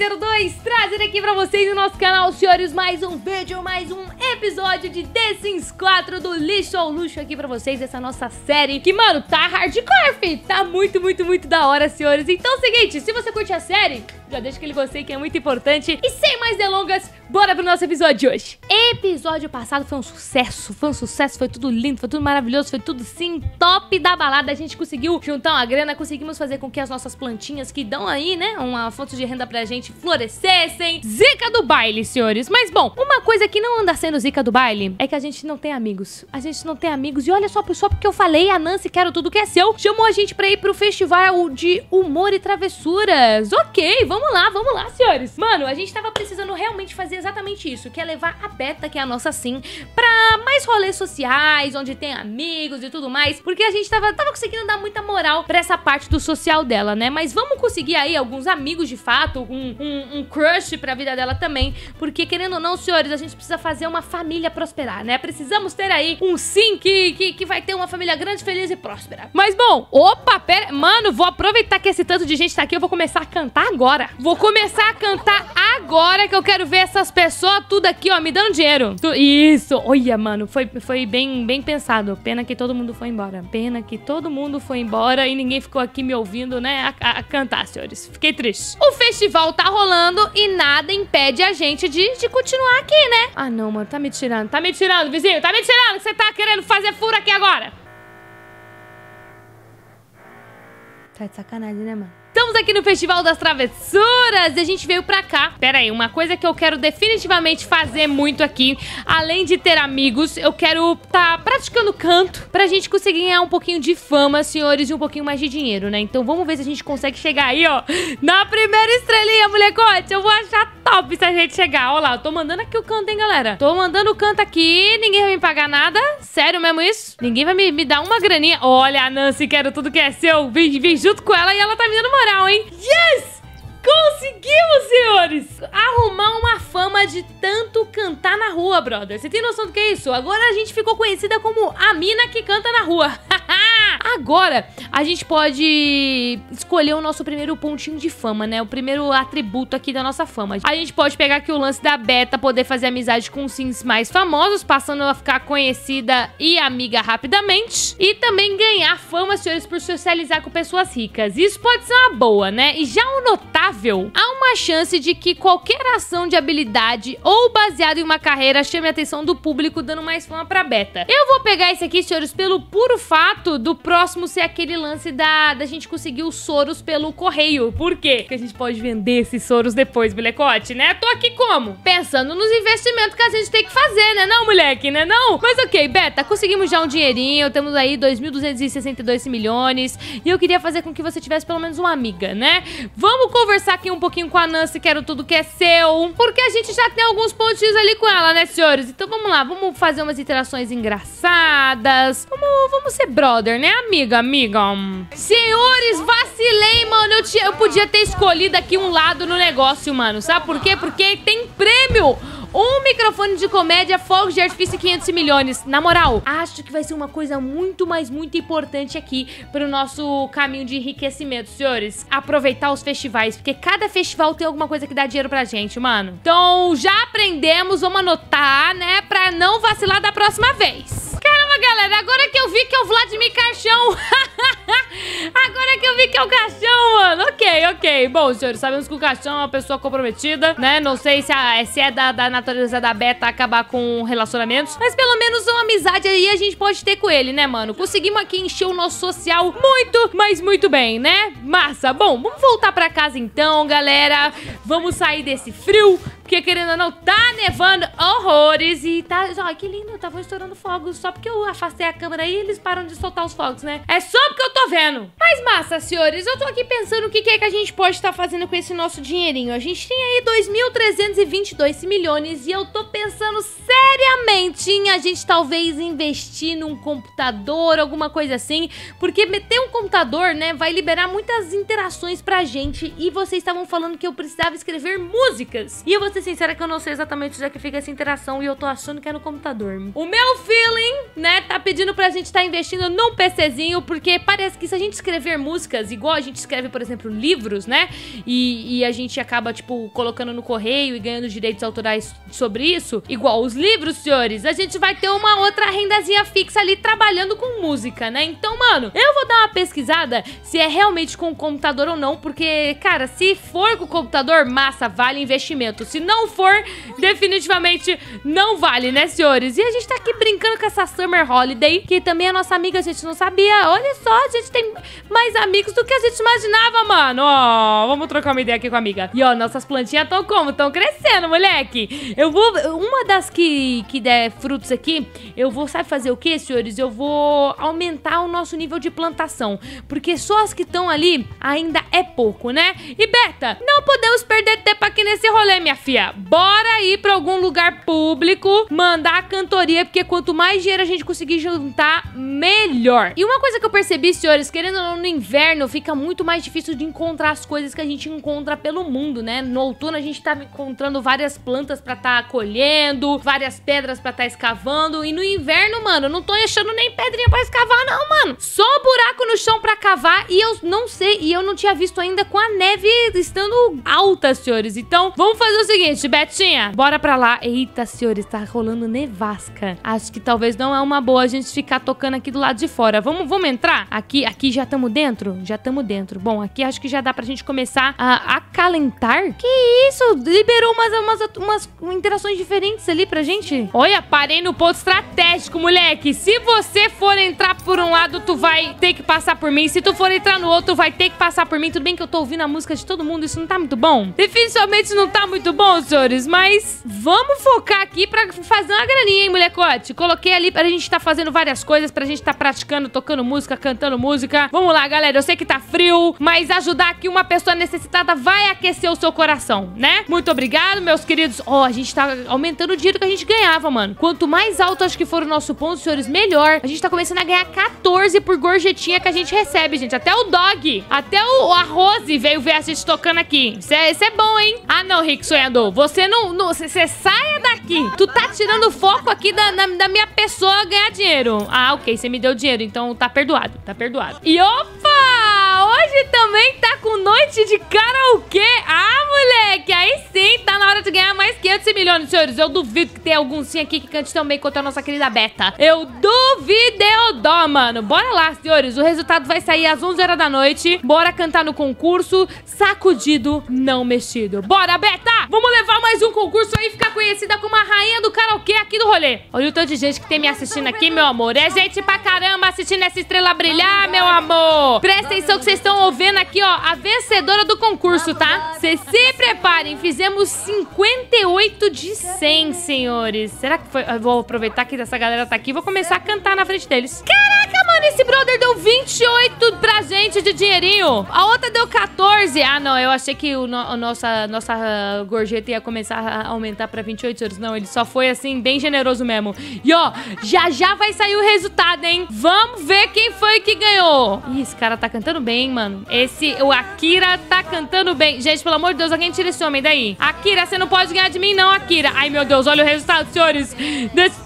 302, trazer aqui pra vocês no nosso canal, senhores, mais um vídeo, mais um episódio de The Sims 4 do Lixo ao Luxo aqui pra vocês, essa nossa série que, mano, tá hardcore, fi, tá muito, muito, muito da hora, senhores. Então é o seguinte, se você curte a série, já deixa aquele gostei que é muito importante. E sem mais delongas, bora pro nosso episódio de hoje. Episódio passado foi um sucesso, foi um sucesso, foi tudo lindo, foi tudo maravilhoso, foi tudo sim, top da balada. A gente conseguiu juntar uma grana, conseguimos fazer com que as nossas plantinhas que dão aí, né, uma fonte de renda pra gente florescessem. Zica do baile, senhores. Mas bom, uma coisa que não anda sendo zica do baile é que a gente não tem amigos. A gente não tem amigos. E olha só, só porque eu falei, a Nancy Quero Tudo Que É Seu chamou a gente pra ir pro festival de humor e travessuras. Ok, vamos vamos lá, vamos lá, senhores. Mano, a gente tava precisando realmente fazer exatamente isso, que é levar a Beta, que é a nossa sim, pra mais rolês sociais, onde tem amigos e tudo mais, porque a gente tava, tava conseguindo dar muita moral pra essa parte do social dela, né? Mas vamos conseguir aí alguns amigos de fato, um, um, um crush pra vida dela também, porque querendo ou não, senhores, a gente precisa fazer uma família prosperar, né? Precisamos ter aí um sim que, que, que vai ter uma família grande, feliz e próspera. Mas bom, opa, pera. Mano, vou aproveitar que esse tanto de gente tá aqui, eu vou começar a cantar agora. Vou começar a cantar agora que eu quero ver essas pessoas tudo aqui, ó, me dando dinheiro. Isso. Olha, mano, foi, foi bem, bem pensado. Pena que todo mundo foi embora. Pena que todo mundo foi embora e ninguém ficou aqui me ouvindo, né, a, a cantar, senhores. Fiquei triste. O festival tá rolando e nada impede a gente de, de continuar aqui, né? Ah, não, mano, tá me tirando. Tá me tirando, vizinho. Tá me tirando que você tá querendo fazer furo aqui agora. Tá de sacanagem, né, mano? Estamos aqui no Festival das Travessuras e a gente veio pra cá. Pera aí, uma coisa que eu quero definitivamente fazer muito aqui, além de ter amigos, eu quero tá praticando canto pra gente conseguir ganhar um pouquinho de fama, senhores, e um pouquinho mais de dinheiro, né? Então vamos ver se a gente consegue chegar aí, ó, na primeira estrelinha, molecote. Eu vou achar golpe se a gente chegar. Olha lá, eu tô mandando aqui o canto, hein, galera? Tô mandando o canto aqui, ninguém vai me pagar nada. Sério mesmo isso? Ninguém vai me, me dar uma graninha. Olha, a Nancy, quero tudo que é seu. Vim, vim junto com ela e ela tá me dando moral, hein? Yes! Conseguimos, senhores! Arrumar uma fama de tanto cantar na rua, brother. Você tem noção do que é isso? Agora a gente ficou conhecida como a mina que canta na rua. Agora, a gente pode escolher o nosso primeiro pontinho de fama, né? O primeiro atributo aqui da nossa fama. A gente pode pegar aqui o lance da Beta, poder fazer amizade com os sims mais famosos, passando a ficar conhecida e amiga rapidamente. E também ganhar fama, senhores, por socializar com pessoas ricas. Isso pode ser uma boa, né? E já o notável, a chance de que qualquer ação de habilidade ou baseado em uma carreira chame a atenção do público, dando mais fama pra Beta. Eu vou pegar esse aqui, senhores, pelo puro fato do próximo ser aquele lance da, da gente conseguir os soros pelo correio. Por quê? Porque a gente pode vender esses soros depois, molecote, né? Tô aqui como? Pensando nos investimentos que a gente tem que fazer, né não, moleque, né não? Mas ok, Beta, conseguimos já um dinheirinho, temos aí 2.262 milhões, e eu queria fazer com que você tivesse pelo menos uma amiga, né? Vamos conversar aqui um pouquinho com a a Nancy, quero tudo que é seu. Porque a gente já tem alguns pontinhos ali com ela, né, senhores? Então vamos lá, vamos fazer umas interações engraçadas. Vamos, vamos ser brother, né, amiga, amiga? Senhores, vacilei, mano. Eu, tinha, eu podia ter escolhido aqui um lado no negócio, mano. Sabe por quê? Porque tem prêmio. Um microfone de comédia, fogos de artifício e 500 milhões. Na moral, acho que vai ser uma coisa muito, mais muito importante aqui pro nosso caminho de enriquecimento, senhores. Aproveitar os festivais, porque cada festival tem alguma coisa que dá dinheiro pra gente, mano. Então, já aprendemos, vamos anotar, né? Pra não vacilar da próxima vez. Caramba, galera, agora que eu vi que é o Vladimir Caixão... Agora que eu vi que é o caixão, mano. Ok, ok. Bom, senhores, sabemos que o caixão é uma pessoa comprometida, né? Não sei se, a, se é da, da natureza da Beta acabar com relacionamentos, mas pelo menos uma amizade aí a gente pode ter com ele, né, mano? Conseguimos aqui encher o nosso social muito, mas muito bem, né? Massa. Bom, vamos voltar pra casa então, galera. Vamos sair desse frio, porque querendo ou não, tá nevando horrores e tá... Ó, que lindo, tava estourando fogos. Só porque eu afastei a câmera aí, eles param de soltar os fogos, né? É só porque que eu tô vendo. Mas massa, senhores, eu tô aqui pensando o que, é que a gente pode estar tá fazendo com esse nosso dinheirinho. A gente tem aí 2.322 milhões e eu tô pensando seriamente em a gente talvez investir num computador, alguma coisa assim, porque meter um computador, né, vai liberar muitas interações pra gente e vocês estavam falando que eu precisava escrever músicas. E eu vou ser sincera que eu não sei exatamente onde é que fica essa interação e eu tô achando que é no computador. O meu feeling, né, tá pedindo pra gente estar tá investindo num PCzinho, porque Parece que se a gente escrever músicas igual a gente escreve, por exemplo, livros, né? E, e a gente acaba, tipo, colocando no correio e ganhando direitos autorais sobre isso, igual os livros, senhores, a gente vai ter uma outra rendazinha fixa ali trabalhando com música, né? Então, mano, eu vou dar uma pesquisada se é realmente com o computador ou não, porque, cara, se for com o computador, massa, vale investimento. Se não for, definitivamente não vale, né, senhores? E a gente tá aqui brincando com essa Summer Holiday, que também a é nossa amiga a gente não sabia. Olha só, a gente tem mais amigos do que a gente imaginava, mano. Ó, oh, vamos trocar uma ideia aqui com a amiga. E ó, nossas plantinhas estão como? Estão crescendo, moleque. Eu vou. Uma das que, que der frutos aqui, eu vou, sabe fazer o que, senhores? Eu vou aumentar o nosso nível de plantação. Porque só as que estão ali ainda é pouco, né? E Beta, não podemos perder tempo aqui nesse rolê, minha filha. Bora ir pra algum lugar público, mandar a cantoria, porque quanto mais dinheiro a gente conseguir juntar, melhor. E uma coisa que eu percebi senhores, querendo ou não, no inverno fica muito mais difícil de encontrar as coisas que a gente encontra pelo mundo, né? No outono a gente tá encontrando várias plantas para tá colhendo, várias pedras para tá escavando. E no inverno, mano, eu não tô achando nem pedrinha para escavar, não, mano. Só buraco no chão para cavar. E eu não sei, e eu não tinha visto ainda com a neve estando alta, senhores. Então, vamos fazer o seguinte, Betinha. Bora pra lá. Eita, senhores, tá rolando nevasca. Acho que talvez não é uma boa a gente ficar tocando aqui do lado de fora. Vamos, vamos entrar? Aqui Aqui, aqui já estamos dentro? Já estamos dentro. Bom, aqui acho que já dá pra gente começar a acalentar. Que isso? Liberou umas, umas, umas interações diferentes ali pra gente. Olha, parei no ponto estratégico, moleque. Se você for entrar por um lado, tu vai ter que passar por mim. Se tu for entrar no outro, tu vai ter que passar por mim. Tudo bem que eu tô ouvindo a música de todo mundo, isso não tá muito bom. Definitivamente não tá muito bom, senhores, mas vamos focar aqui pra fazer uma graninha, hein, molecote? Coloquei ali pra gente tá fazendo várias coisas, pra gente tá praticando, tocando música, cantando cantando música. Vamos lá, galera. Eu sei que tá frio, mas ajudar aqui uma pessoa necessitada vai aquecer o seu coração, né? Muito obrigado, meus queridos. Ó, oh, a gente tá aumentando o dinheiro que a gente ganhava, mano. Quanto mais alto acho que for o nosso ponto, senhores, melhor. A gente tá começando a ganhar 14 por gorjetinha que a gente recebe, gente. Até o dog, até o arroz veio ver a gente tocando aqui. Isso é, isso é bom, hein? Ah, não, Rick Sonhador. Você não. Você saia da aqui. Tu tá tirando foco aqui da, da, minha pessoa ganhar dinheiro. Ah, ok, você me deu dinheiro, então tá perdoado, tá perdoado. E opa! Hoje também tá com noite de karaokê. Ah! milhões senhores, eu duvido que tenha algum sim aqui que cante também quanto a nossa querida Beta. Eu duvido dó, mano. Bora lá, senhores. O resultado vai sair às 11 horas da noite. Bora cantar no concurso. Sacudido, não mexido. Bora, Beta! Vamos levar mais um concurso aí e ficar conhecida como a rainha do karaokê aqui do rolê. Olha o tanto de gente que tem me assistindo aqui, meu amor. É gente pra caramba assistindo essa estrela brilhar, meu amor. Presta atenção que vocês estão ouvindo aqui, ó. A vencedora do concurso, tá? Vocês se preparem. Fizemos 58 de de 100, senhores. Será que foi? Eu vou aproveitar que essa galera tá aqui e vou começar a cantar na frente deles. Caraca, mano, esse brother deu 28 pra gente monte de dinheirinho. A outra deu 14. Ah, não, eu achei que o no, a nossa, nossa ah, gorjeta ia começar a aumentar pra 28 euros. Não, ele só foi assim, bem generoso mesmo. E ó, já já vai sair o resultado, hein? Vamos ver quem foi que ganhou. Ih, esse cara tá cantando bem, mano. Esse, o Akira tá cantando bem. Gente, pelo amor de Deus, alguém tira esse homem daí. Akira, você não pode ganhar de mim, não, Akira. Ai, meu Deus, olha o resultado, senhores. Desse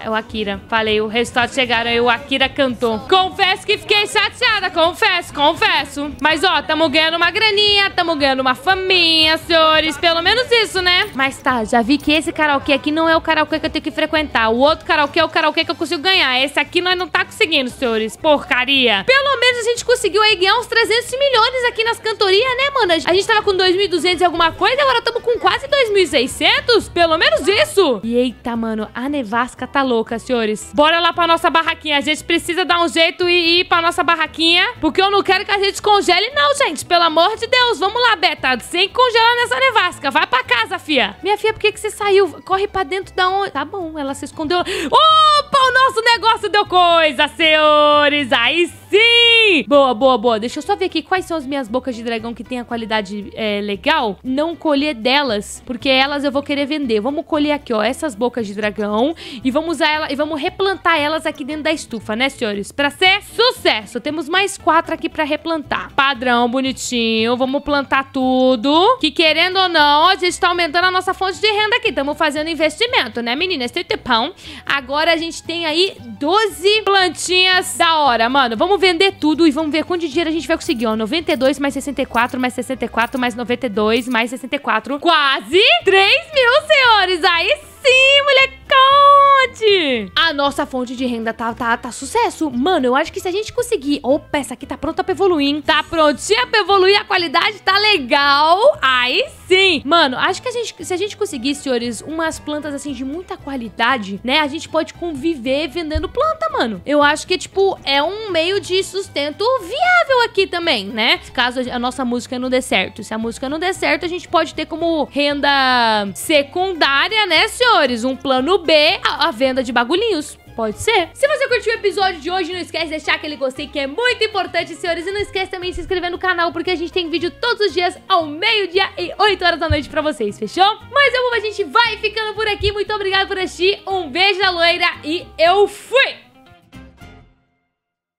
é o Akira. Falei, o resultado chegaram aí o Akira cantou. Confesso que fiquei chateada, confesso, confesso. Mas ó, tamo ganhando uma graninha, tamo ganhando uma faminha, senhores. Pelo menos isso, né? Mas tá, já vi que esse karaokê aqui não é o karaokê que eu tenho que frequentar. O outro karaokê é o karaokê que eu consigo ganhar. Esse aqui nós não tá conseguindo, senhores. Porcaria. Pelo menos a gente conseguiu aí ganhar uns 300 milhões aqui nas cantorias, né, mano? A gente tava com 2.200 e alguma coisa, agora tamo com quase 2.600. Pelo menos isso. E eita, mano, a nevasca tá louca, senhores. Bora lá pra nossa barraquinha. A gente precisa dar um jeito e ir pra nossa barraquinha, porque eu não quero que a gente congele, não, gente. Pelo amor de Deus. Vamos lá, Beta. Sem congelar nessa nevasca. Vai pra casa, fia. Minha fia, por que, que você saiu? Corre pra dentro da onde? Tá bom, ela se escondeu. Opa, o nosso negócio deu coisa, senhores. Aí sim! Boa, boa, boa. Deixa eu só ver aqui quais são as minhas bocas de dragão que tem a qualidade é, legal. Não colher delas, porque elas eu vou querer vender. Vamos colher aqui, ó, essas bocas de dragão e vamos usar ela e vamos replantar elas aqui dentro da estufa, né, senhores? Pra ser sucesso. Temos mais quatro aqui pra replantar. Padrão, bonitinho. Vamos plantar tudo. Que querendo ou não, a gente tá aumentando a nossa fonte de renda aqui. Estamos fazendo investimento, né, meninas? Tem pão. Agora a gente tem aí 12 plantinhas da hora, mano. Vamos vender tudo tudo e vamos ver quanto de dinheiro a gente vai conseguir, ó. 92 mais 64 mais 64 mais 92 mais 64. Quase 3 mil, senhores! Aí sim, moleque! Conte! A nossa fonte de renda tá, tá, tá sucesso. Mano, eu acho que se a gente conseguir... Opa, essa aqui tá pronta pra evoluir, Tá prontinha pra evoluir, a qualidade tá legal. Aí sim! Mano, acho que a gente, se a gente conseguir, senhores, umas plantas, assim, de muita qualidade, né? A gente pode conviver vendendo planta, mano. Eu acho que, tipo, é um meio de sustento viável aqui também, né? Caso a nossa música não dê certo. Se a música não der certo, a gente pode ter como renda secundária, né, senhores? Um plano B a, a venda de bagulhinhos. Pode ser. Se você curtiu o episódio de hoje, não esquece de deixar aquele gostei que é muito importante, senhores. E não esquece também de se inscrever no canal, porque a gente tem vídeo todos os dias ao meio-dia e 8 horas da noite pra vocês, fechou? Mas eu, a gente vai ficando por aqui. Muito obrigado por assistir. Um beijo da loira e eu fui!